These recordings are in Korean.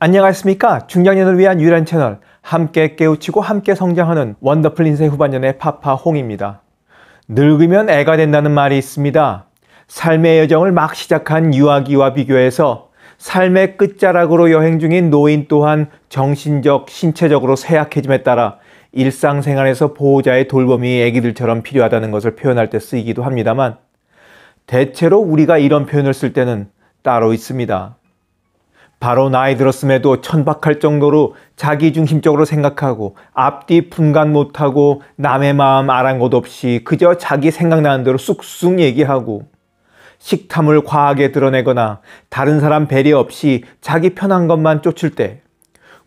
안녕하십니까. 중장년을 위한 유일한 채널, 함께 깨우치고 함께 성장하는 원더풀 인생 후반년의 파파 홍입니다. 늙으면 애가 된다는 말이 있습니다. 삶의 여정을 막 시작한 유아기와 비교해서 삶의 끝자락으로 여행 중인 노인 또한 정신적, 신체적으로 쇠약해짐에 따라 일상생활에서 보호자의 돌봄이 애기들처럼 필요하다는 것을 표현할 때 쓰이기도 합니다만 대체로 우리가 이런 표현을 쓸 때는 따로 있습니다. 바로 나이 들었음에도 천박할 정도로 자기중심적으로 생각하고 앞뒤 분간 못하고 남의 마음 아랑곳 없이 그저 자기 생각나는 대로 쑥쑥 얘기하고 식탐을 과하게 드러내거나 다른 사람 배려 없이 자기 편한 것만 쫓을 때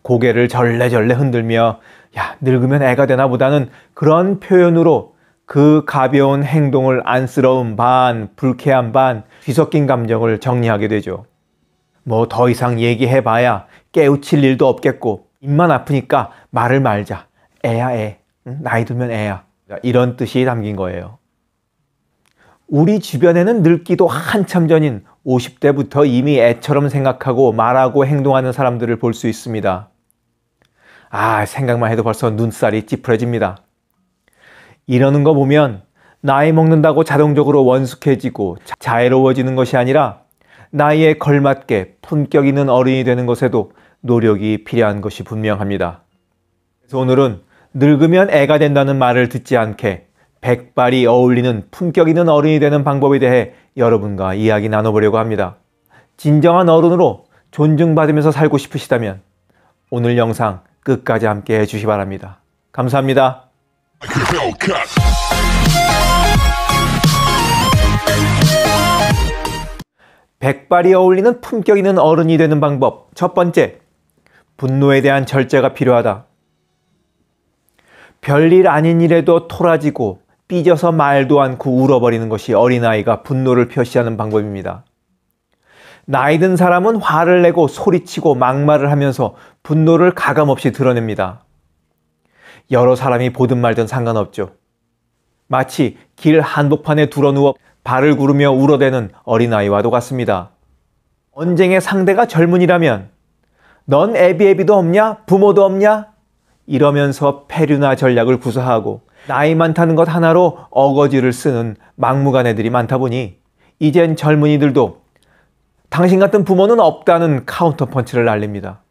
고개를 절레절레 흔들며 야, 늙으면 애가 되나 보다는 그런 표현으로 그 가벼운 행동을 안쓰러운 반, 불쾌한 반, 뒤섞인 감정을 정리하게 되죠. 뭐더 이상 얘기해봐야 깨우칠 일도 없겠고 입만 아프니까 말을 말자. 애야 애. 나이 들면 애야. 이런 뜻이 담긴 거예요. 우리 주변에는 늙기도 한참 전인 50대부터 이미 애처럼 생각하고 말하고 행동하는 사람들을 볼 수 있습니다. 아, 생각만 해도 벌써 눈살이 찌푸려집니다. 이러는 거 보면 나이 먹는다고 자동적으로 원숙해지고 자애로워지는 것이 아니라 나이에 걸맞게 품격 있는 어른이 되는 것에도 노력이 필요한 것이 분명합니다. 그래서 오늘은 늙으면 애가 된다는 말을 듣지 않게 백발이 어울리는 품격 있는 어른이 되는 방법에 대해 여러분과 이야기 나눠보려고 합니다. 진정한 어른으로 존중받으면서 살고 싶으시다면 오늘 영상 끝까지 함께 해주시 바랍니다. 감사합니다. 백발이 어울리는 품격 있는 어른이 되는 방법. 첫 번째, 분노에 대한 절제가 필요하다. 별일 아닌 일에도 토라지고 삐져서 말도 않고 울어버리는 것이 어린아이가 분노를 표시하는 방법입니다. 나이 든 사람은 화를 내고 소리치고 막말을 하면서 분노를 가감없이 드러냅니다. 여러 사람이 보든 말든 상관없죠. 마치 길 한복판에 둘러누워 발을 구르며 울어대는 어린아이와도 같습니다. 언쟁의 상대가 젊은이라면 넌 애비애비도 없냐? 부모도 없냐? 이러면서 패류나 전략을 구사하고 나이 많다는 것 하나로 어거지를 쓰는 막무가내 들이 많다 보니 이젠 젊은이들도 당신 같은 부모는 없다는 카운터 펀치를 날립니다.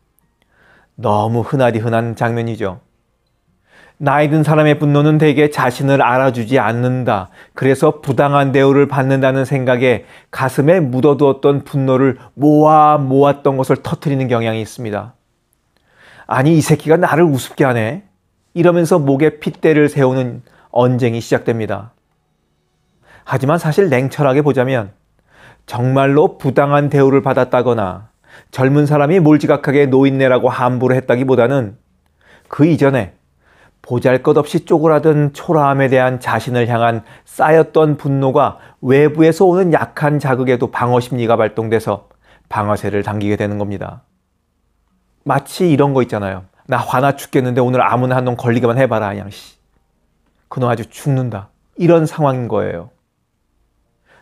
너무 흔하디 흔한 장면이죠. 나이 든 사람의 분노는 대개 자신을 알아주지 않는다. 그래서 부당한 대우를 받는다는 생각에 가슴에 묻어두었던 분노를 모아 모았던 것을 터트리는 경향이 있습니다. 아니, 이 새끼가 나를 우습게 하네. 이러면서 목에 핏대를 세우는 언쟁이 시작됩니다. 하지만 사실 냉철하게 보자면 정말로 부당한 대우를 받았다거나 젊은 사람이 몰지각하게 노인네라고 함부로 했다기보다는 그 이전에 보잘것없이 쪼그라든 초라함에 대한 자신을 향한 쌓였던 분노가 외부에서 오는 약한 자극에도 방어 심리가 발동돼서 방어세를 당기게 되는 겁니다. 마치 이런 거 있잖아요. 나 화나 죽겠는데 오늘 아무나 한 놈 걸리기만 해봐라, 양씨. 그 놈 아주 죽는다. 이런 상황인 거예요.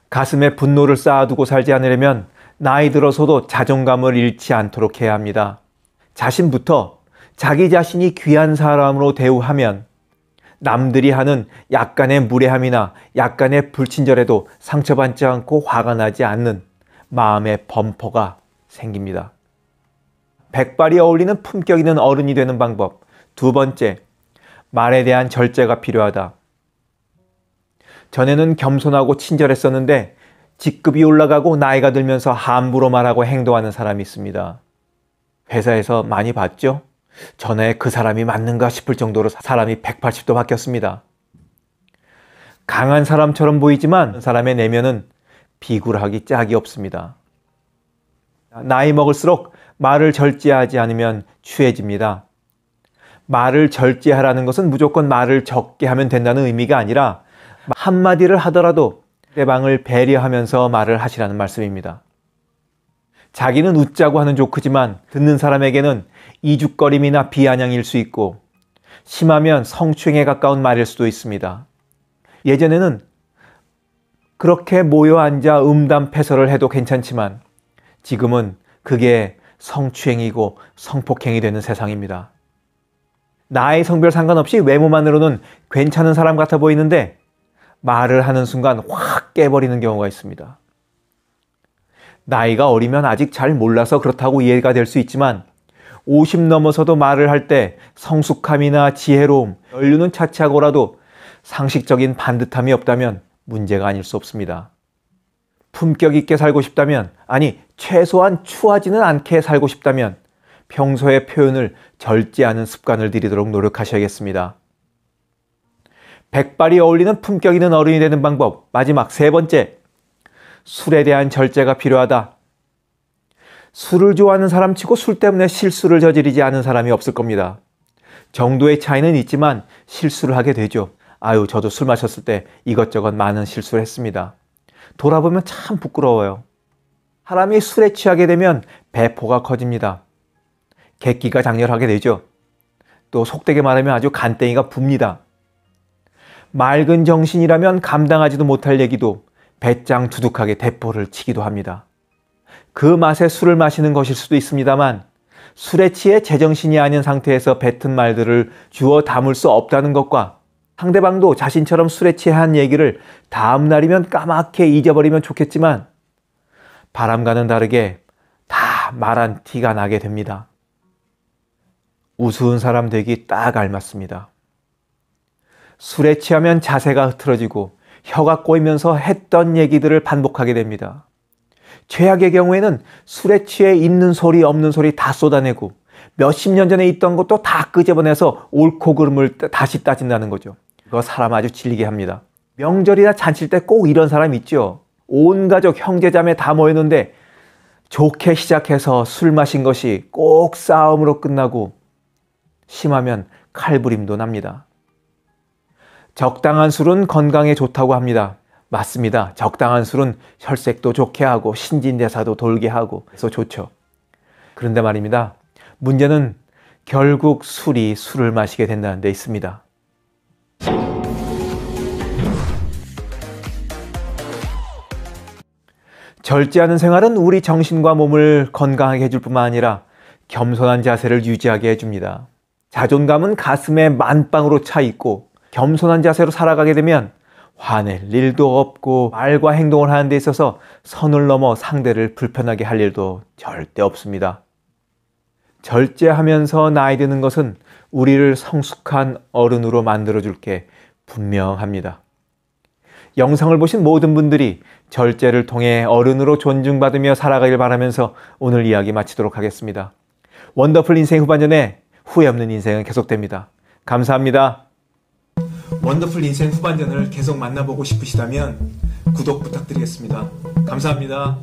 가슴에 분노를 쌓아두고 살지 않으려면 나이 들어서도 자존감을 잃지 않도록 해야 합니다. 자신부터 자기 자신이 귀한 사람으로 대우하면 남들이 하는 약간의 무례함이나 약간의 불친절에도 상처받지 않고 화가 나지 않는 마음의 범퍼가 생깁니다. 백발이 어울리는 품격 있는 어른이 되는 방법. 두 번째, 말에 대한 절제가 필요하다. 전에는 겸손하고 친절했었는데 직급이 올라가고 나이가 들면서 함부로 말하고 행동하는 사람이 있습니다. 회사에서 많이 봤죠? 전에 그 사람이 맞는가 싶을 정도로 사람이 180도 바뀌었습니다. 강한 사람처럼 보이지만 사람의 내면은 비굴하기 짝이 없습니다. 나이 먹을수록 말을 절제하지 않으면 취해집니다. 말을 절제하라는 것은 무조건 말을 적게 하면 된다는 의미가 아니라 한마디를 하더라도 대방을 배려하면서 말을 하시라는 말씀입니다. 자기는 웃자고 하는 조크지만 듣는 사람에게는 이죽거림이나 비아냥일 수 있고 심하면 성추행에 가까운 말일 수도 있습니다. 예전에는 그렇게 모여 앉아 음담 패설을 해도 괜찮지만 지금은 그게 성추행이고 성폭행이 되는 세상입니다. 나의 성별 상관없이 외모만으로는 괜찮은 사람 같아 보이는데 말을 하는 순간 확 깨버리는 경우가 있습니다. 나이가 어리면 아직 잘 몰라서 그렇다고 이해가 될 수 있지만 50 넘어서도 말을 할 때 성숙함이나 지혜로움, 연륜은 차치하고라도 상식적인 반듯함이 없다면 문제가 아닐 수 없습니다. 품격 있게 살고 싶다면, 아니, 최소한 추하지는 않게 살고 싶다면 평소의 표현을 절제하는 습관을 들이도록 노력하셔야겠습니다. 백발이 어울리는 품격 있는 어른이 되는 방법, 마지막 세 번째, 술에 대한 절제가 필요하다. 술을 좋아하는 사람 치고 술 때문에 실수를 저지르지 않은 사람이 없을 겁니다. 정도의 차이는 있지만 실수를 하게 되죠. 아유, 저도 술 마셨을 때 이것저것 많은 실수를 했습니다. 돌아보면 참 부끄러워요. 사람이 술에 취하게 되면 배포가 커집니다. 객기가 장렬하게 되죠. 또 속되게 말하면 아주 간땡이가 붑니다. 맑은 정신이라면 감당하지도 못할 얘기도 배짱 두둑하게 대포를 치기도 합니다. 그 맛에 술을 마시는 것일 수도 있습니다만 술에 취해 제정신이 아닌 상태에서 뱉은 말들을 주워 담을 수 없다는 것과 상대방도 자신처럼 술에 취한 얘기를 다음 날이면 까맣게 잊어버리면 좋겠지만 바람과는 다르게 다 말한 티가 나게 됩니다. 우스운 사람 되기 딱 알맞습니다. 술에 취하면 자세가 흐트러지고 혀가 꼬이면서 했던 얘기들을 반복하게 됩니다. 최악의 경우에는 술에 취해 있는 소리 없는 소리 다 쏟아내고 몇십 년 전에 있던 것도 다 끄집어내서 옳고 그름을 다시 따진다는 거죠. 그거 사람 아주 질리게 합니다. 명절이나 잔칠 때 꼭 이런 사람 있죠. 온 가족 형제자매 다 모였는데 좋게 시작해서 술 마신 것이 꼭 싸움으로 끝나고 심하면 칼부림도 납니다. 적당한 술은 건강에 좋다고 합니다. 맞습니다. 적당한 술은 혈색도 좋게 하고 신진대사도 돌게 하고 그래서 좋죠. 그런데 말입니다. 문제는 결국 술이 술을 마시게 된다는 데 있습니다. 절제하는 생활은 우리 정신과 몸을 건강하게 해줄 뿐만 아니라 겸손한 자세를 유지하게 해줍니다. 자존감은 가슴에 만빵으로 차 있고 겸손한 자세로 살아가게 되면 화낼 일도 없고 말과 행동을 하는 데 있어서 선을 넘어 상대를 불편하게 할 일도 절대 없습니다. 절제하면서 나이 드는 것은 우리를 성숙한 어른으로 만들어줄 게 분명합니다. 영상을 보신 모든 분들이 절제를 통해 어른으로 존중받으며 살아가길 바라면서 오늘 이야기 마치도록 하겠습니다. 원더풀 인생 후반전에 후회 없는 인생은 계속됩니다. 감사합니다. 원더풀 인생 후반전을 계속 만나보고 싶으시다면 구독 부탁드리겠습니다. 감사합니다.